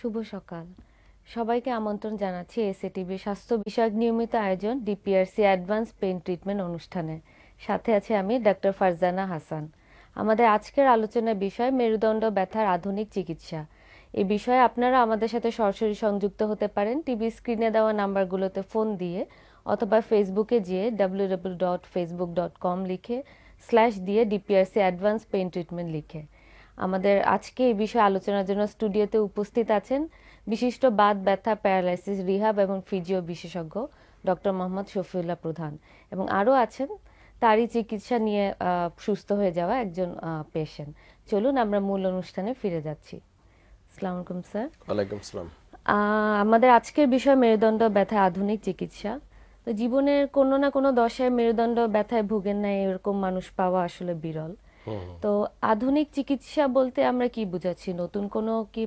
শুভ সকাল সবাইকে আমন্ত্রণ জানাচ্ছি এসএ টিভি স্বাস্থ্য বিষয়ক নিয়মিত আয়োজন ডিপিআরসি অ্যাডভান্স পেইন ট্রিটমেন্ট অনুষ্ঠানে সাথে আছে আমি ডক্টর ফারজানা হাসান আমাদের আজকের আলোচনার বিষয় মেরুদণ্ড ব্যথার আধুনিক চিকিৎসা এ বিষয়ে আপনারা আমাদের সাথে সরাসরি সংযুক্ত হতে পারেন টিভি স্ক্রিনে দেওয়া নাম্বারগুলোতে ফোন দিয়ে অথবা ফেসবুকে যেয়ে W dot Facebook dot com লিখে স্ল্যাশ দিয়ে ডিপিআরসি অ্যাডভান্স পেইন ট্রিটমেন্ট লিখে আমাদের আজকে এই বিষয়ে আলোচনার জন্য স্টুডিওতে উপস্থিত আছেন বিশিষ্ট বাদ ব্যথা প্যারালাইসিস রিহাব এবং ফিজিও বিশেষজ্ঞ ডক্টর মোহাম্মদ শফিউল্লাহ প্রধান এবং আরও আছেন তারই চিকিৎসা নিয়ে সুস্থ হয়ে যাওয়া একজন পেশেন্ট চলুন আমরা মূল অনুষ্ঠানে ফিরে যাচ্ছি আসসালামু আলাইকুম স্যার ওয়ালাইকুম আসসালাম আমাদের আজকের বিষয় মেরুদণ্ড ব্যথা আধুনিক চিকিৎসা তো জীবনের কোনো না কোনো দশায় মেরুদণ্ড ব্যথায় ভুগেন না এরকম মানুষ পাওয়া আসলে বিরল তো আধুনিক চিকিৎসা বলতে আমরা কি বুঝাচ্ছি নতুন কোনো কি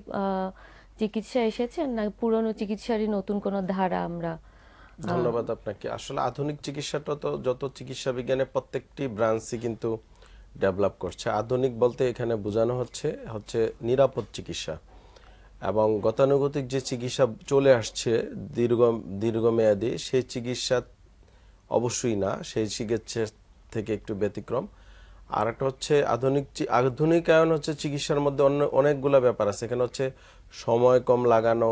চিকিৎসা এসেছে না পুরনো চিকিৎসারই নতুন কোনো ধারা আমরা ধন্যবাদ আপনাকে আসলে আধুনিক চিকিৎসাটা তো যত চিকিৎসা বিজ্ঞানের প্রত্যেকটি ব্রাঞ্চই কিন্তু ডেভেলপ করছে আধুনিক বলতে এখানে বোঝানো হচ্ছে হচ্ছে নিরাপদ চিকিৎসা এবং গতানুগতিক যে চিকিৎসা চলে আসছে দীর্ঘ দীর্ঘমেয়াদী সেই চিকিৎসা অবশ্যই না সেই চিকিৎসা থেকে একটু ব্যতিক্রম আর একটা হচ্ছে আধুনিক আধুনিকায়ন হচ্ছে চিকিৎসার মধ্যে অন্য অনেকগুলো ব্যাপার আছে এখানে হচ্ছে সময় কম লাগানো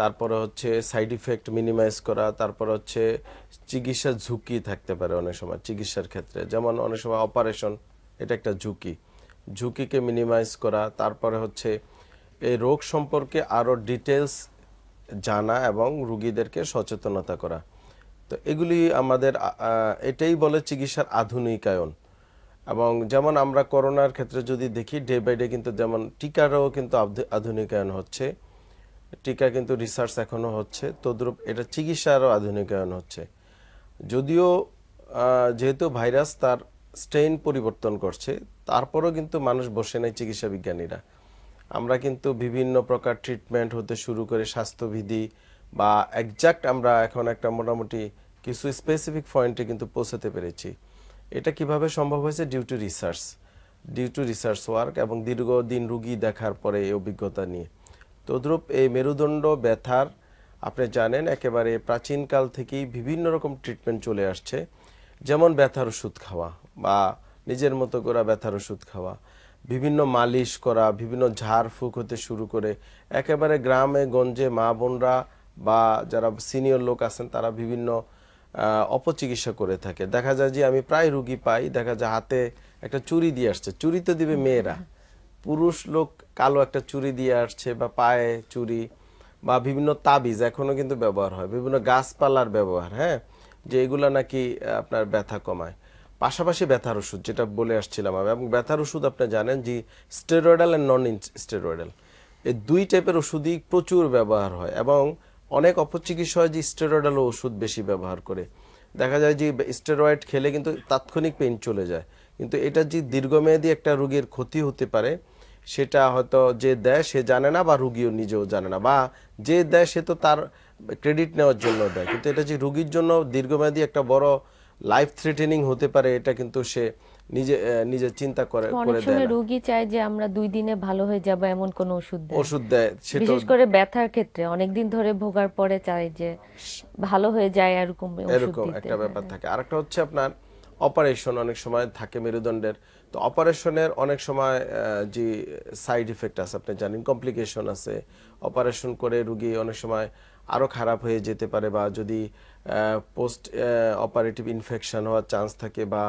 তারপরে হচ্ছে সাইড ইফেক্ট মিনিমাইজ করা তারপরে হচ্ছে চিকিৎসার ঝুঁকি থাকতে পারে অনেক সময় চিকিৎসার ক্ষেত্রে যেমন অনেক সময় অপারেশন এটা একটা ঝুঁকি ঝুঁকিকে মিনিমাইজ করা তারপরে হচ্ছে এই রোগ সম্পর্কে আরও ডিটেলস জানা এবং রুগীদেরকে সচেতনতা করা তো এগুলি আমাদের এটাই বলে চিকিৎসার আধুনিকায়ন এবং যেমন আমরা করোনার ক্ষেত্রে যদি দেখি ডে বাই ডে কিন্তু যেমন টিকারও কিন্তু আধুনিকায়ন হচ্ছে টিকা কিন্তু রিসার্চ এখনও হচ্ছে তদ্রুপ এটা চিকিৎসারও আধুনিকায়ন হচ্ছে যদিও যেহেতু ভাইরাস তার স্ট্রেন পরিবর্তন করছে তারপরও কিন্তু মানুষ বসে নেয় চিকিৎসা বিজ্ঞানীরা আমরা কিন্তু বিভিন্ন প্রকার ট্রিটমেন্ট হতে শুরু করে স্বাস্থ্যবিধি বা একজাক্ট আমরা এখন একটা মোটামুটি কিছু স্পেসিফিক পয়েন্টে কিন্তু পৌঁছাতে পেরেছি এটা কিভাবে সম্ভব হয়েছে due to research due to research work এবং দীর্ঘদিন রুগী দেখার পরে এই অভিজ্ঞতা নিয়ে তদ্রুপ এই মেরুদণ্ড ব্যথার আপনি জানেন একেবারে প্রাচীনকাল থেকেই বিভিন্ন রকম ট্রিটমেন্ট চলে আসছে যেমন ব্যথার ওষুধ খাওয়া বা নিজের মতো করে ব্যথার ওষুধ খাওয়া বিভিন্ন মালিশ করা বিভিন্ন ঝাড়ফুঁক হতে শুরু করে একেবারে গ্রামে গঞ্জে মা বোনরা বা যারা সিনিয়র লোক আছেন তারা বিভিন্ন অপচিকিৎসা করে থাকে দেখা যায় যে আমি প্রায় রুগী পাই দেখা যায় হাতে একটা চুরি দিয়ে আসছে চুরি তো দিবে মেয়েরা পুরুষ লোক কালো একটা চুরি দিয়ে আসছে বা পায়ে চুরি বা বিভিন্ন তাবিজ এখনও কিন্তু ব্যবহার হয় বিভিন্ন গাছপালার ব্যবহার হ্যাঁ যে এগুলো নাকি আপনার ব্যথা কমায় পাশাপাশি ব্যথার ওষুধ যেটা বলে আসছিলাম আমি এবং ব্যথার ওষুধ আপনি জানেন যে স্টেরয়েডাল অ্যান্ড নন স্টেরয়েডাল এই দুই টাইপের ওষুধই প্রচুর ব্যবহার হয় এবং অনেক অপচিকিৎসা হয় যে স্টেরয়েডাল ওষুধ বেশি ব্যবহার করে দেখা যায় যে স্টেরয়েড খেলে কিন্তু তাৎক্ষণিক পেন চলে যায় কিন্তু এটা যে দীর্ঘমেয়াদী একটা রুগীর ক্ষতি হতে পারে সেটা হয়তো যে দেয় সে জানে না বা রুগীও নিজেও জানে না বা যে দেয় সে তো তার ক্রেডিট নেওয়ার জন্য দেয় কিন্তু এটা যে রুগীর জন্য দীর্ঘমেয়াদী একটা বড় লাইফ থ্রেটেনিং হতে পারে এটা কিন্তু সে নিজে নিজে চিন্তা করে করে দেয় না রোগী চায় যে আমরা দুই দিনে ভালো হয়ে যাব এমন কোন ওষুধ দেয় ওষুধ দেয় সেটা বিশেষ করে ব্যথার ক্ষেত্রে অনেক দিন ধরে ভোগার পরে চায় যে ভালো হয়ে যায় এরকম এরকম একটা ব্যাপার থাকে আরেকটা হচ্ছে আপনার অপারেশন অনেক সময় থাকে মেরুদণ্ডের তো অপারেশনের অনেক সময় যে সাইড ইফেক্ট আছে আপনি জানেন কমপ্লিকেশন আছে অপারেশন করে রুগী অনেক সময় আরও খারাপ হয়ে যেতে পারে বা যদি পোস্ট অপারেটিভ ইনফেকশন হওয়ার চান্স থাকে বা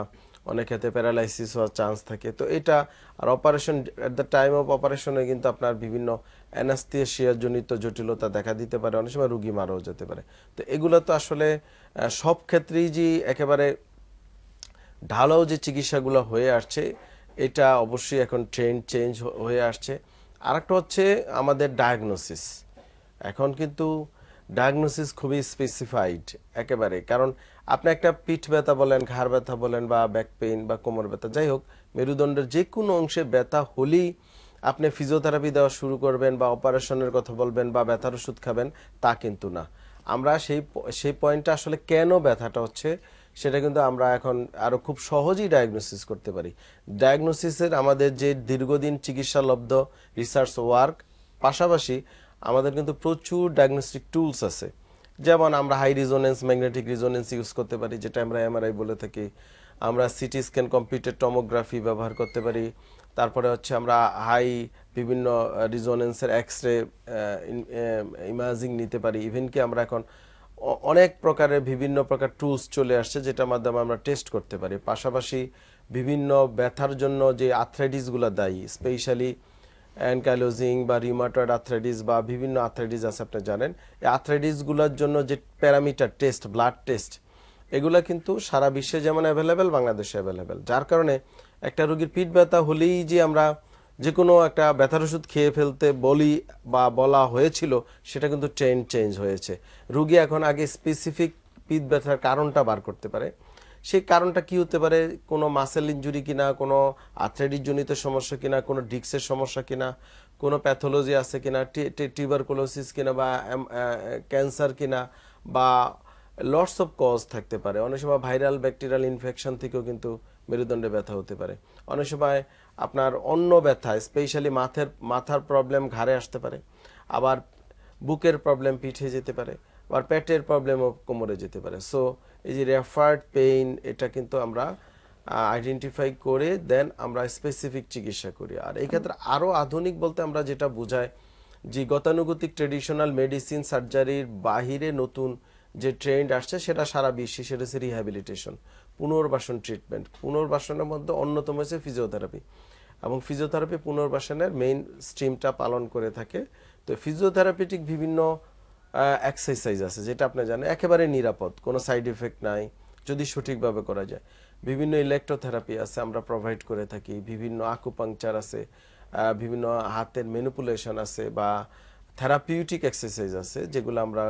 অনেক ক্ষেত্রে প্যারালাইসিস হওয়ার চান্স থাকে তো এটা আর operation at the time of অপারেশনে কিন্তু আপনার বিভিন্ন জনিত জটিলতা দেখা দিতে পারে অনেক সময় রুগী মারাও যেতে পারে তো এগুলো তো আসলে সব ক্ষেত্রেই যে একেবারে ঢালাও যে চিকিৎসাগুলো হয়ে আসছে এটা অবশ্যই এখন ট্রেন্ড চেঞ্জ হয়ে আসছে একটা হচ্ছে আমাদের ডায়াগনোসিস এখন কিন্তু ডায়াগনোসিস খুবই স্পেসিফাইড একেবারে কারণ আপনি একটা পিঠ ব্যথা বলেন ঘাড় ব্যথা বলেন বা ব্যাক পেইন বা কোমর ব্যথা যাই হোক মেরুদণ্ডের যে কোনো অংশে ব্যথা হলেই আপনি ফিজিওথেরাপি দেওয়া শুরু করবেন বা অপারেশনের কথা বলবেন বা ব্যথার ওষুধ খাবেন তা কিন্তু না আমরা সেই সেই পয়েন্টটা আসলে কেন ব্যথাটা হচ্ছে সেটা কিন্তু আমরা এখন আরও খুব সহজেই ডায়াগনোসিস করতে পারি ডায়াগনোসিসের আমাদের যে দীর্ঘদিন চিকিৎসা লব্ধ রিসার্চ ওয়ার্ক পাশাপাশি আমাদের কিন্তু প্রচুর ডায়াগনস্টিক টুলস আছে যেমন আমরা high resonance magnetic resonance use করতে পারি যেটা আমরা এমআরআই বলে থাকি আমরা সিটি স্ক্যান কম্পিউটার টমোগ্রাফি ব্যবহার করতে পারি তারপরে হচ্ছে আমরা হাই বিভিন্ন রিজোনেন্সের এক্স রে ইমাজিং নিতে পারি কি আমরা এখন অনেক প্রকারের বিভিন্ন প্রকার টুলস চলে আসছে যেটার মাধ্যমে আমরা টেস্ট করতে পারি পাশাপাশি বিভিন্ন ব্যথার জন্য যে আর্থ্রাইটিসগুলো দায়ী স্পেশালি অ্যানকাইলোজিং বা রিউমাটয়েড আর্থ্রাইটিস বা বিভিন্ন আর্থ্রাইটিস আছে আপনি জানেন এই আর্থ্রাইটিসগুলোর জন্য যে প্যারামিটার টেস্ট ব্লাড টেস্ট এগুলো কিন্তু সারা বিশ্বে যেমন অ্যাভেলেবেল বাংলাদেশে অ্যাভেলেবেল যার কারণে একটা রোগীর পিঠ ব্যথা হলেই যে আমরা যে কোনো একটা ব্যথার ওষুধ খেয়ে ফেলতে বলি বা বলা হয়েছিল সেটা কিন্তু ট্রেন্ড চেঞ্জ হয়েছে রুগী এখন আগে স্পেসিফিক পিঠ ব্যথার কারণটা বার করতে পারে সেই কারণটা কি হতে পারে কোনো মাসেল ইঞ্জুরি কিনা কোনো জনিত সমস্যা কিনা কোনো ডিক্সের সমস্যা কিনা কোনো প্যাথোলজি আছে কিনা টিউবারকোলোসিস কিনা বা ক্যান্সার কিনা বা লটস অফ কজ থাকতে পারে অনেক সময় ভাইরাল ব্যাকটেরিয়াল ইনফেকশন থেকেও কিন্তু মেরুদণ্ডে ব্যথা হতে পারে অনেক সময় আপনার অন্য ব্যথা স্পেশালি মাথের মাথার প্রবলেম ঘাড়ে আসতে পারে আবার বুকের প্রবলেম পিঠে যেতে পারে আবার পেটের প্রবলেমও কোমরে যেতে পারে সো এই যে রেফার্ড পেইন এটা কিন্তু আমরা আইডেন্টিফাই করে দেন আমরা স্পেসিফিক চিকিৎসা করি আর এই ক্ষেত্রে আরও আধুনিক বলতে আমরা যেটা বোঝাই যে গতানুগতিক ট্রেডিশনাল মেডিসিন সার্জারির বাহিরে নতুন যে ট্রেন্ড আসছে সেটা সারা বিশ্বে সেটা হচ্ছে রিহ্যাবিলিটেশন পুনর্বাসন ট্রিটমেন্ট পুনর্বাসনের মধ্যে অন্যতম হচ্ছে ফিজিওথেরাপি এবং ফিজিওথেরাপি পুনর্বাসনের মেইন স্ট্রিমটা পালন করে থাকে তো ফিজিওথেরাপিটিক বিভিন্ন এক্সারসাইজ আছে যেটা আপনি জানেন একেবারে নিরাপদ কোনো সাইড এফেক্ট নাই যদি সঠিকভাবে করা যায় বিভিন্ন ইলেকট্রোথেরাপি আছে আমরা প্রোভাইড করে থাকি বিভিন্ন আকুপাংচার আছে বিভিন্ন হাতের ম্যানিপুলেশন আছে বা থেরাপিউটিক এক্সারসাইজ আছে যেগুলো আমরা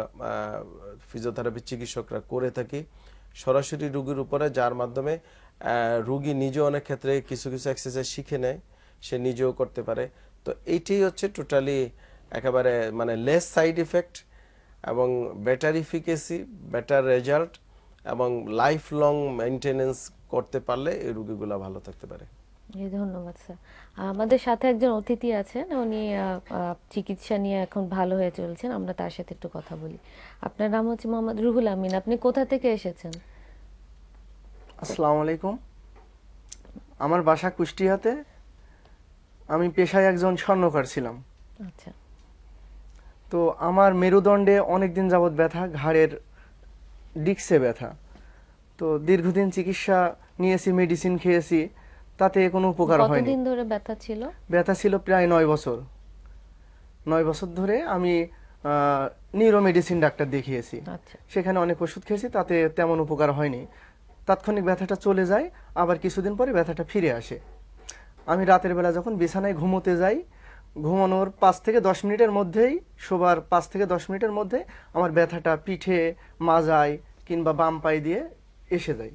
ফিজিওথেরাপি চিকিৎসকরা করে থাকি সরাসরি রুগীর উপরে যার মাধ্যমে রুগী নিজে অনেক ক্ষেত্রে কিছু কিছু এক্সারসাইজ শিখে নেয় সে নিজেও করতে পারে তো এইটাই হচ্ছে টোটালি একেবারে মানে লেস সাইড ইফেক্ট এবং বেটার ইফিকেসি বেটার রেজাল্ট এবং লাইফ লং মেনটেনেন্স করতে পারলে এই রোগীগুলো ভালো থাকতে পারে ধন্যবাদ স্যার আমাদের সাথে একজন অতিথি আছেন উনি চিকিৎসা নিয়ে এখন ভালো হয়ে চলছেন আমরা তার সাথে একটু কথা বলি আপনার নাম হচ্ছে মোহাম্মদ রুহুল আমিন আপনি কোথা থেকে এসেছেন আসসালামু আলাইকুম আমার বাসা কুষ্টিয়াতে আমি পেশায় একজন স্বর্ণকার ছিলাম আচ্ছা তো আমার মেরুদণ্ডে অনেক দিন যাবৎ ব্যথা ঘাড়ের ডিক্সে ব্যথা তো দীর্ঘদিন চিকিৎসা নিয়েছি মেডিসিন খেয়েছি তাতে কোনো উপকার হয়নি কতদিন ধরে ব্যথা ছিল ব্যথা ছিল প্রায় নয় বছর নয় বছর ধরে আমি নিউরো মেডিসিন ডাক্তার দেখিয়েছি আচ্ছা। সেখানে অনেক ওষুধ খেয়েছি তাতে তেমন উপকার হয়নি তাৎক্ষণিক ব্যথাটা চলে যায় আবার কিছুদিন পরে ব্যথাটা ফিরে আসে আমি রাতের বেলা যখন বিছানায় ঘুমোতে যাই ঘুমানোর পাঁচ থেকে দশ মিনিটের মধ্যেই শোবার পাঁচ থেকে দশ মিনিটের মধ্যে আমার ব্যথাটা পিঠে মাজায় কিংবা বাম পায়ে দিয়ে এসে যায়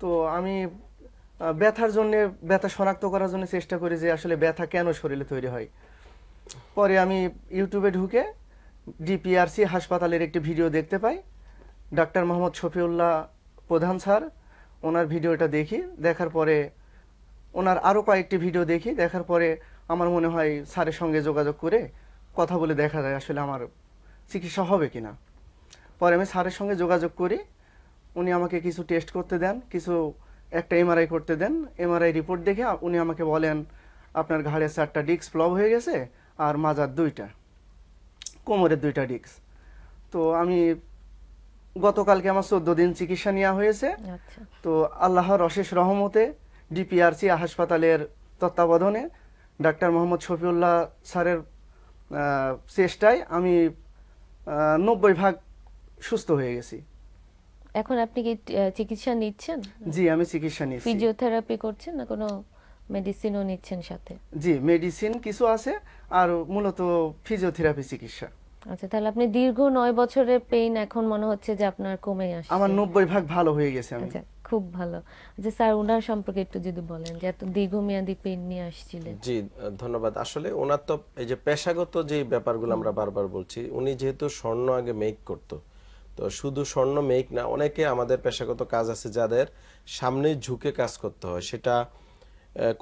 তো আমি ব্যথার জন্য ব্যথা শনাক্ত করার জন্য চেষ্টা করি যে আসলে ব্যথা কেন শরীরে তৈরি হয় পরে আমি ইউটিউবে ঢুকে ডিপিআরসি হাসপাতালের একটি ভিডিও দেখতে পাই ডাক্তার মোহাম্মদ শফিউল্লাহ প্রধান স্যার ওনার ভিডিওটা দেখি দেখার পরে ওনার আরও কয়েকটি ভিডিও দেখি দেখার পরে আমার মনে হয় স্যারের সঙ্গে যোগাযোগ করে কথা বলে দেখা যায় আসলে আমার চিকিৎসা হবে কি না পরে আমি স্যারের সঙ্গে যোগাযোগ করি উনি আমাকে কিছু টেস্ট করতে দেন কিছু একটা এমআরআই করতে দেন এমআরআই রিপোর্ট দেখে উনি আমাকে বলেন আপনার ঘাড়ে চারটা ডিস্ক ফ্লব হয়ে গেছে আর মাজার দুইটা কোমরের দুইটা ডিস্ক তো আমি গতকালকে আমার চোদ্দ দিন চিকিৎসা নেওয়া হয়েছে আচ্ছা। তো আল্লাহর অশেষ রহমতে ডিপিআরসি হাসপাতালের তত্ত্বাবধানে ডাক্তার মোহাম্মদ শফিউল্লাহ স্যারের চেষ্টায় আমি নব্বই ভাগ সুস্থ হয়ে গেছি এখন আপনি কি চিকিৎসা নিচ্ছেন জি আমি চিকিৎসা নিচ্ছি ফিজিওথেরাপি করছেন না কোনো মেডিসিনও নিচ্ছেন সাথে জি মেডিসিন কিছু আছে আর মূলত ফিজিওথেরাপি চিকিৎসা আচ্ছা তাহলে আপনি দীর্ঘ নয় বছরের পেইন এখন মনে হচ্ছে যে আপনার কমে আসছে আমার নব্বই ভাগ ভালো হয়ে গেছে আমি আচ্ছা, খুব ভালো যে আচ্ছা, স্যার ওনার সম্পর্কে একটু যদি বলেন যে এত দীর্ঘমেয়াদী পেন নিয়ে আসছিলেন জি ধন্যবাদ আসলে ওনার তো এই যে পেশাগত যে ব্যাপারগুলো আমরা বারবার বলছি উনি যেহেতু স্বর্ণ আগে মেক করতো তো শুধু স্বর্ণ মেক না অনেকে আমাদের পেশাগত কাজ আছে যাদের সামনে ঝুঁকে কাজ করতে হয় সেটা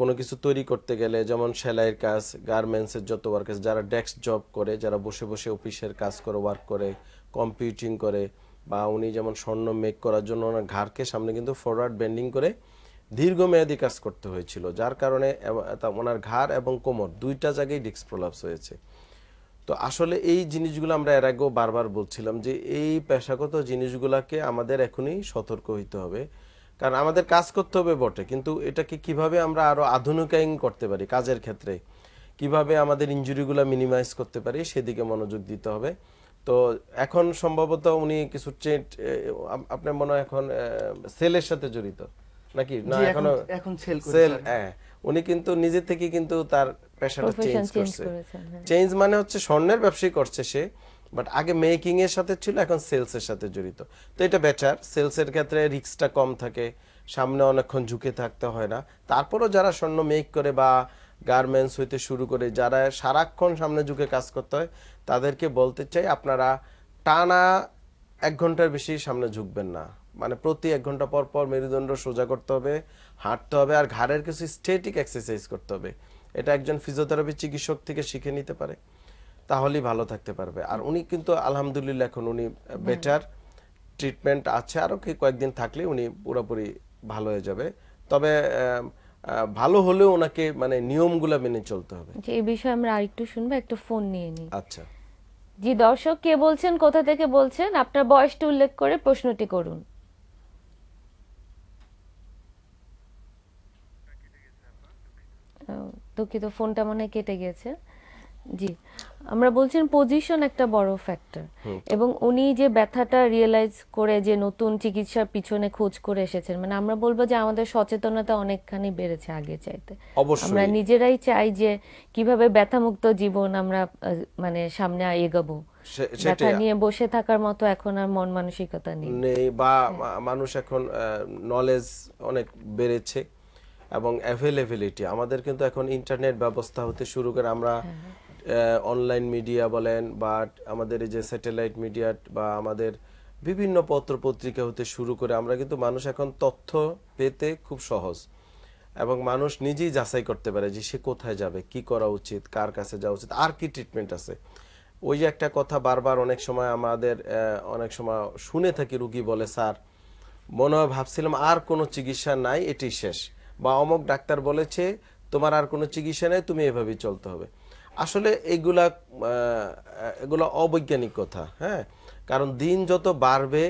কোনো কিছু তৈরি করতে গেলে যেমন সেলাইয়ের কাজ গার্মেন্টসের যত ওয়ার্কার্স যারা ডেস্ক জব করে যারা বসে বসে অফিসের কাজ করে ওয়ার্ক করে কম্পিউটিং করে বা উনি যেমন স্বর্ণ মেক করার জন্য ওনার ঘাড়কে সামনে কিন্তু ফরওয়ার্ড বেন্ডিং করে দীর্ঘমেয়াদী কাজ করতে হয়েছিল যার কারণে ওনার ঘাড় এবং কোমর দুইটা জায়গায় ডিস্ক প্রলাপস হয়েছে তো আসলে এই জিনিসগুলো আমরা এর আগেও বারবার বলছিলাম যে এই পেশাগত জিনিসগুলোকে আমাদের এখনই সতর্ক হইতে হবে কারণ আমাদের কাজ করতে হবে বটে কিন্তু এটাকে কিভাবে আমরা আরও আধুনিকায়ন করতে পারি কাজের ক্ষেত্রে কিভাবে আমাদের ইঞ্জুরিগুলো মিনিমাইজ করতে পারি সেদিকে মনোযোগ দিতে হবে তো এখন সম্ভবত উনি কিছু চেট আপনার মনে হয় এখন সেলের সাথে জড়িত নাকি না এখনো এখন সেল সেল হ্যাঁ উনি কিন্তু নিজে থেকে কিন্তু তার পেশাটা চেঞ্জ করছে চেঞ্জ হ্যাঁ। মানে হচ্ছে স্বর্ণের ব্যবসায়ী করছে সে বাট আগে মেকিং এর সাথে ছিল এখন সেলস এর সাথে জড়িত তো এটা বেটার সেলস এর ক্ষেত্রে রিস্কটা কম থাকে সামনে অনেকক্ষণ ঝুঁকে থাকতে হয় না তারপরও যারা স্বর্ণ মেক করে বা গার্মেন্টস হইতে শুরু করে যারা সারাক্ষণ সামনে ঝুঁকে কাজ করতে হয় তাদেরকে বলতে চাই আপনারা টানা এক ঘন্টার বেশি সামনে ঝুঁকবেন না মানে প্রতি এক ঘন্টা পর পর মেরুদণ্ড সোজা করতে হবে হাঁটতে হবে আর ঘাড়ের কিছু স্টেটিক এক্সারসাইজ করতে হবে এটা একজন ফিজিওথেরাপি চিকিৎসক থেকে শিখে নিতে পারে তাহলেই ভালো থাকতে পারবে আর উনি কিন্তু আলহামদুলিল্লাহ এখন উনি বেটার ট্রিটমেন্ট আছে আরও কি কয়েকদিন থাকলে উনি পুরোপুরি ভালো হয়ে যাবে তবে ভালো হলেও ওনাকে মানে নিয়মগুলো মেনে চলতে হবে জি এই বিষয়ে আমরা আরেকটু শুনবো একটু ফোন নিয়ে নিই আচ্ছা জি দর্শক কে বলছেন কোথা থেকে বলছেন আপনার বয়সটা উল্লেখ করে প্রশ্নটি করুন দুঃখিত ফোনটা মনে কেটে গেছে জি আমরা বলছেন পজিশন একটা বড় ফ্যাক্টর এবং উনি যে ব্যথাটা রিয়েলাইজ করে যে নতুন চিকিৎসার পিছনে খোঁজ করে এসেছেন মানে আমরা বলবো যে আমাদের সচেতনতা অনেকখানি বেড়েছে আগে চাইতে আমরা নিজেরাই চাই যে কিভাবে ব্যথামুক্ত জীবন আমরা মানে সামনে এগাবো ব্যথা নিয়ে বসে থাকার মতো এখন আর মন মানসিকতা নেই বা হ্যাঁ। মানুষ এখন নলেজ অনেক বেড়েছে এবং অ্যাভেলেবিলিটি আমাদের কিন্তু এখন ইন্টারনেট ব্যবস্থা হতে শুরু করে আমরা হ্যাঁ। অনলাইন মিডিয়া বলেন বা আমাদের এই যে স্যাটেলাইট মিডিয়া বা আমাদের বিভিন্ন পত্র পত্রিকা হতে শুরু করে আমরা কিন্তু মানুষ এখন তথ্য পেতে খুব সহজ এবং মানুষ নিজেই যাচাই করতে পারে যে সে কোথায় যাবে কি করা উচিত কার কাছে যাওয়া উচিত আর কি ট্রিটমেন্ট আছে ওই একটা কথা বারবার অনেক সময় আমাদের অনেক সময় শুনে থাকি রুগী বলে স্যার মনে হয় ভাবছিলাম আর কোনো চিকিৎসা নাই এটি শেষ বা অমক ডাক্তার বলেছে তোমার আর কোনো চিকিৎসা নেই তুমি এভাবেই চলতে হবে আসলে এগুলা এগুলা অবৈজ্ঞানিক কথা হ্যাঁ কারণ দিন যত বাড়বে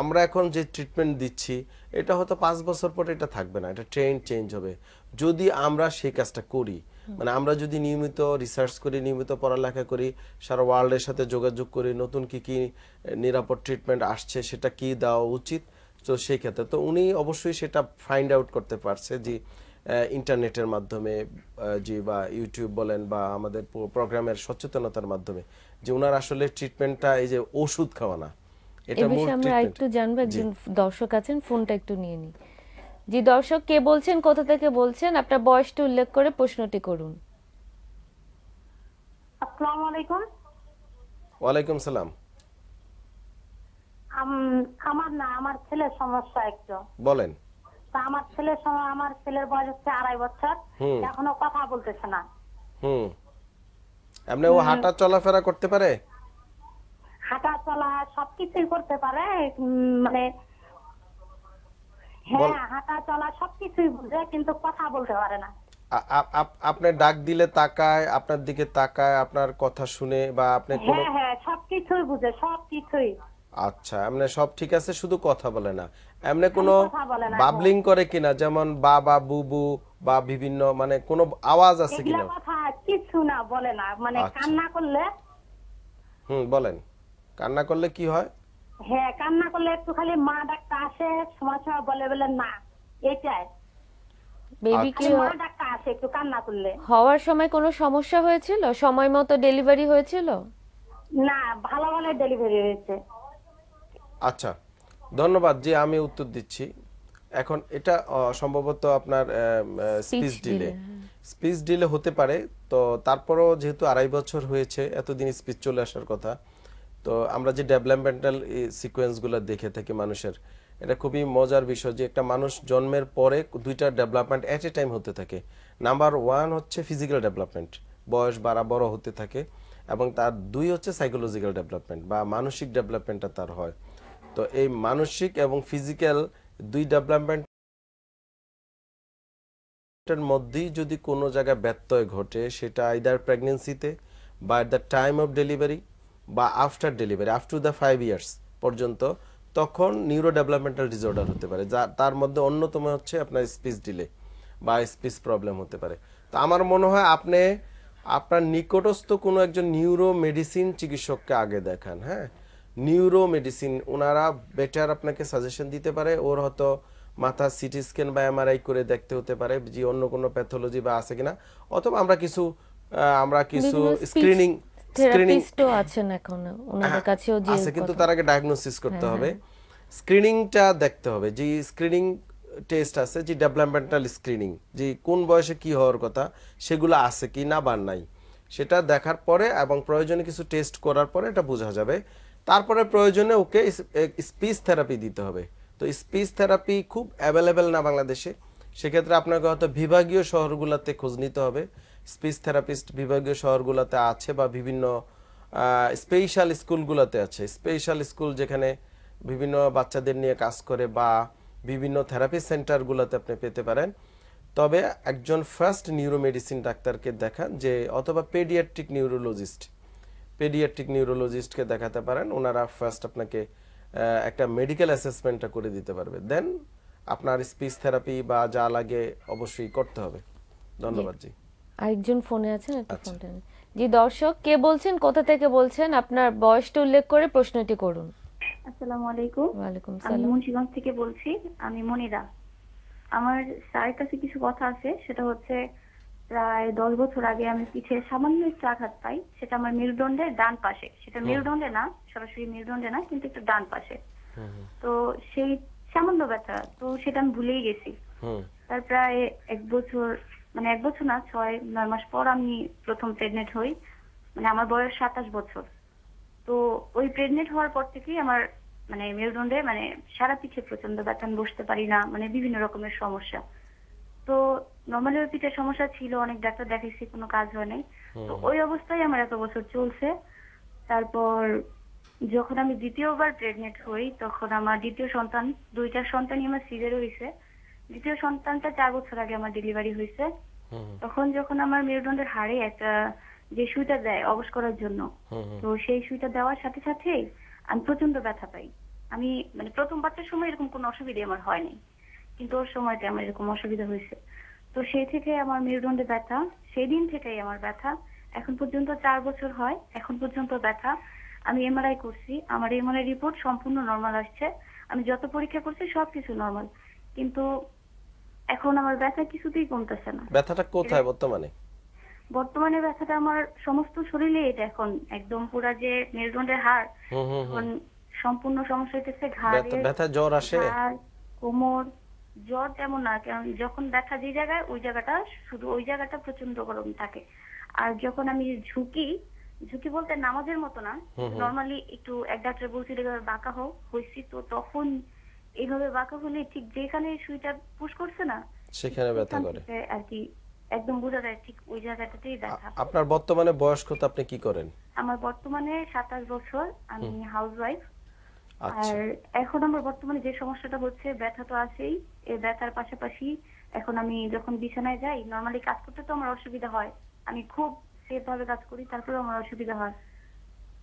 আমরা এখন যে ট্রিটমেন্ট দিচ্ছি এটা হয়তো পাঁচ বছর পরে এটা থাকবে না এটা ট্রেন্ড চেঞ্জ হবে যদি আমরা সেই কাজটা করি মানে আমরা যদি নিয়মিত রিসার্চ করি নিয়মিত পড়ালেখা করি সারা ওয়ার্ল্ডের সাথে যোগাযোগ করি নতুন কি কি নিরাপদ ট্রিটমেন্ট আসছে সেটা কি দেওয়া উচিত তো সেই ক্ষেত্রে তো উনি অবশ্যই সেটা ফাইন্ড আউট করতে পারছে যে ইন্টারনেটের মাধ্যমে জি বা ইউটিউব বলেন বা আমাদের প্রোগ্রামের সচেতনতার মাধ্যমে যে ওনার আসলে ট্রিটমেন্টটা এই যে ওষুধ খাওয়া না এটা মূল আমরা একটু জানবো একজন দর্শক আছেন ফোনটা একটু নিয়ে নিই জি দর্শক কে বলছেন কোথা থেকে বলছেন আপনার বয়সটা উল্লেখ করে প্রশ্নটি করুন আসসালামু আলাইকুম ওয়ালাইকুম সালাম আমার না আমার ছেলে সমস্যা একটু বলেন তা আমার ছেলের সময় আমার ছেলের বয়স হচ্ছে আড়াই বছর এখনো কথা বলতেছে না এমনি ও হাঁটা চলাফেরা করতে পারে হাঁটা চলা সবকিছুই করতে পারে মানে হ্যাঁ হাঁটা চলা সবকিছুই বুঝে কিন্তু কথা বলতে পারে না আপনি ডাক দিলে তাকায় আপনার দিকে তাকায় আপনার কথা শুনে বা আপনি হ্যাঁ হ্যাঁ সবকিছুই বুঝে সবকিছুই আচ্ছা এমনি সব ঠিক আছে শুধু কথা বলে না এমনি কোনো বাবলিং করে কিনা যেমন বাবা বুবু বা বিভিন্ন মানে কোনো আওয়াজ আছে কিনা কিছু না বলে না মানে আচ্ছা। কান্না করলে হুম বলেন কান্না করলে কি হয় হ্যাঁ কান্না করলে একটু খালি মা ডাক্তার আসে সময় সময় বলে বলে না এটাই বেবি আচ্ছা। কি মা ডাক্তার আসে একটু কান্না করলে হওয়ার সময় কোনো সমস্যা হয়েছিল সময় মতো ডেলিভারি হয়েছিল না ভালো ভালো ডেলিভারি হয়েছে আচ্ছা ধন্যবাদ যে আমি উত্তর দিচ্ছি এখন এটা সম্ভবত আপনার স্পিচ ডিলে স্পিচ ডিলে হতে পারে তো তারপরও যেহেতু আড়াই বছর হয়েছে এতদিন স্পিচ চলে আসার কথা তো আমরা যে ডেভেলপমেন্টাল সিকোয়েন্সগুলো দেখে থাকি মানুষের এটা খুবই মজার বিষয় যে একটা মানুষ জন্মের পরে দুইটা ডেভেলপমেন্ট অ্যাট এ টাইম হতে থাকে নাম্বার ওয়ান হচ্ছে ফিজিক্যাল ডেভেলপমেন্ট বয়স বাড়া বড় হতে থাকে এবং তার দুই হচ্ছে সাইকোলজিক্যাল ডেভেলপমেন্ট বা মানসিক ডেভেলপমেন্টটা তার হয় তো এই মানসিক এবং ফিজিক্যাল দুই ডেভেলপমেন্ট মধ্যেই যদি কোনো জায়গায় ব্যত্যয় ঘটে সেটা আইদার প্রেগনেন্সিতে বা at the time of delivery বা after delivery after to the five years পর্যন্ত তখন নিউরো ডেভেলপমেন্টাল ডিসঅর্ডার হতে পারে যা তার মধ্যে অন্যতম হচ্ছে আপনার স্পিচ ডিলে বা স্পিচ প্রবলেম হতে পারে তো আমার মনে হয় আপনি আপনার নিকটস্থ কোনো একজন নিউরো মেডিসিন চিকিৎসককে আগে দেখান হ্যাঁ নিউরো মেডিসিন ওনারা বেটার আপনাকে সাজেশন দিতে পারে ওর হয়তো মাথা সিটি স্ক্যান বা এমআরআই করে দেখতে হতে পারে যে অন্য কোনো প্যাথোলজি বা আছে কিনা অথবা আমরা কিছু আমরা কিছু স্ক্রিনিং থেরাপিস্টও আছেন এখন ওনাদের হ্যাঁ, কাছেও যে আছে কিন্তু তার আগে ডায়াগনোসিস হ্যাঁ, করতে হ্যাঁ। হবে স্ক্রিনিংটা দেখতে হবে যে স্ক্রিনিং টেস্ট আছে যে ডেভেলপমেন্টাল স্ক্রিনিং যে কোন বয়সে কি হওয়ার কথা সেগুলো আছে কি না বা নাই সেটা দেখার পরে এবং প্রয়োজনে কিছু টেস্ট করার পরে এটা বোঝা যাবে তারপরে প্রয়োজনে ওকে স্পিচ থেরাপি দিতে হবে তো স্পিচ থেরাপি খুব অ্যাভেলেবেল না বাংলাদেশে সেক্ষেত্রে আপনাকে হয়তো বিভাগীয় শহরগুলোতে খোঁজ নিতে হবে স্পিচ থেরাপিস্ট বিভাগীয় শহরগুলোতে আছে বা বিভিন্ন স্পেশাল স্কুলগুলোতে আছে স্পেশাল স্কুল যেখানে বিভিন্ন বাচ্চাদের নিয়ে কাজ করে বা বিভিন্ন থেরাপি সেন্টারগুলোতে আপনি পেতে পারেন তবে একজন ফার্স্ট নিউরোমেডিসিন ডাক্তারকে দেখান যে অথবা পেডিয়াট্রিক নিউরোলজিস্ট পেডিয়াট্রিক নিউরোলজিস্টকে দেখাতে পারেন ওনারা ফার্স্ট আপনাকে একটা মেডিকেল অ্যাসেসমেন্টটা করে দিতে পারবে দেন আপনার স্পিচ থেরাপি বা যা লাগে অবশ্যই করতে হবে ধন্যবাদ জি আরেকজন ফোনে আছেন একটা আচ্ছা। জি দর্শক কে বলছেন কোথা থেকে বলছেন আপনার বয়সটা উল্লেখ করে প্রশ্নটি করুন আসসালামু আলাইকুম ওয়া আলাইকুম সালাম আমি মুন্সিগঞ্জ থেকে বলছি আমি মনিরা আমার স্যারের কাছে কিছু কথা আছে সেটা হচ্ছে প্রায় দশ বছর আগে আমি পিঠে সামান্য একটু আঘাত পাই সেটা আমার মেরুদণ্ডের ডান পাশে সেটা মেরুদণ্ডে না সরাসরি মেরুদণ্ডে না কিন্তু একটু ডান পাশে তো সেই সামান্য ব্যথা তো সেটা আমি ভুলেই গেছি তার প্রায় এক বছর মানে এক বছর না ছয় নয় মাস পর আমি প্রথম প্রেগনেন্ট হই মানে আমার বয়স সাতাশ বছর তো ওই প্রেগনেন্ট হওয়ার পর থেকেই আমার মানে মেরুদণ্ডে মানে সারা পিঠে প্রচন্ড ব্যথা বসতে পারি না মানে বিভিন্ন রকমের সমস্যা তো নর্মালি ওই পিঠের সমস্যা ছিল অনেক ডাক্তার দেখাইছি কোনো কাজ হয় নাই তো ওই অবস্থায় আমার এত বছর চলছে তারপর যখন আমি দ্বিতীয়বার প্রেগনেন্ট হই তখন আমার দ্বিতীয় সন্তান দুইটা সন্তানই আমার সিজার হয়েছে দ্বিতীয় সন্তানটা চার বছর আগে আমার ডেলিভারি হয়েছে তখন যখন আমার মেরুদণ্ডের হাড়ে একটা যে সুইটা দেয় অবস করার জন্য তো সেই সুইটা দেওয়ার সাথে সাথে আমি প্রচন্ড ব্যথা পাই আমি মানে প্রথম বাচ্চার সময় এরকম কোনো অসুবিধা আমার হয়নি কিন্তু ওর সময়তে আমার এরকম অসুবিধা হয়েছে তো সেই থেকে আমার মেরুদণ্ডে ব্যথা সেদিন থেকেই আমার ব্যথা এখন পর্যন্ত চার বছর হয় এখন পর্যন্ত ব্যথা আমি এমআরআই করছি আমার এমআরআই রিপোর্ট সম্পূর্ণ নর্মাল আসছে আমি যত পরীক্ষা করছি সবকিছু নর্মাল কিন্তু এখন আমার ব্যথা কিছুতেই কমতেছে না ব্যথাটা কোথায় বর্তমানে বর্তমানে ব্যথাটা আমার সমস্ত শরীরে এটা এখন একদম পুরা যে মেরুদণ্ডের হাড় সম্পূর্ণ সমস্যা হইতেছে ঘাড়ে ব্যথা জ্বর আসে কোমর জ্বর তেমন না কারণ যখন ব্যথা যে জায়গায় ওই জায়গাটা শুধু ওই জায়গাটা প্রচন্ড গরম থাকে আর যখন আমি ঝুঁকি ঝুঁকি বলতে নামাজের মতো না নর্মালি একটু এক ডাক্তার বলছিল বাঁকা হোক হয়েছি তো তখন এইভাবে বাঁকা হলে ঠিক যেখানে সুইটার পুশ করছে না সেখানে ব্যথা করে আর কি একদম বোঝা যায় ঠিক ওই জায়গাটাতেই ব্যথা আপনার বর্তমানে বয়স কত আপনি কি করেন আমার বর্তমানে সাতাশ বছর আমি হাউস ওয়াইফ আচ্ছা। আর এখন আমার বর্তমানে যে সমস্যাটা হচ্ছে ব্যথা তো আছেই এই ব্যথার পাশাপাশি এখন আমি যখন বিছানায় যাই নর্মালি কাজ করতে তো আমার অসুবিধা হয় আমি খুব সেফ ভাবে কাজ করি তারপরে আমার অসুবিধা হয়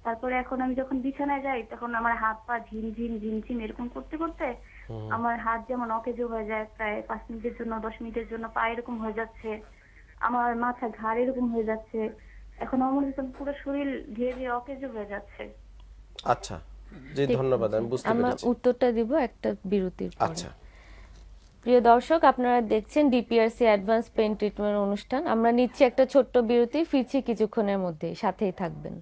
তারপরে এখন আমি যখন বিছানায় যাই তখন আমার হাত পা ঝিমঝিম ঝিমঝিম এরকম করতে করতে আমার হাত যেমন অকেজো হয়ে যায় প্রায় পাঁচ মিনিটের জন্য দশ মিনিটের জন্য পা এরকম হয়ে যাচ্ছে আমার মাথা ঘাড় এরকম হয়ে যাচ্ছে এখন আমার পুরো শরীর ধীরে ধীরে অকেজো হয়ে যাচ্ছে আচ্ছা জি ধন্যবাদ আমি বুঝতে পেরেছি আমরা উত্তরটা দিব একটা বিরতির পর আচ্ছা প্রিয় দর্শক আপনারা দেখছেন ডিপিআরসি অ্যাডভান্স পেইন্ট ট্রিটমেন্ট অনুষ্ঠান আমরা নিচ্ছি একটা ছোট্ট বিরতি ফিরছি কিছুক্ষণের মধ্যে সাথেই থাকবেন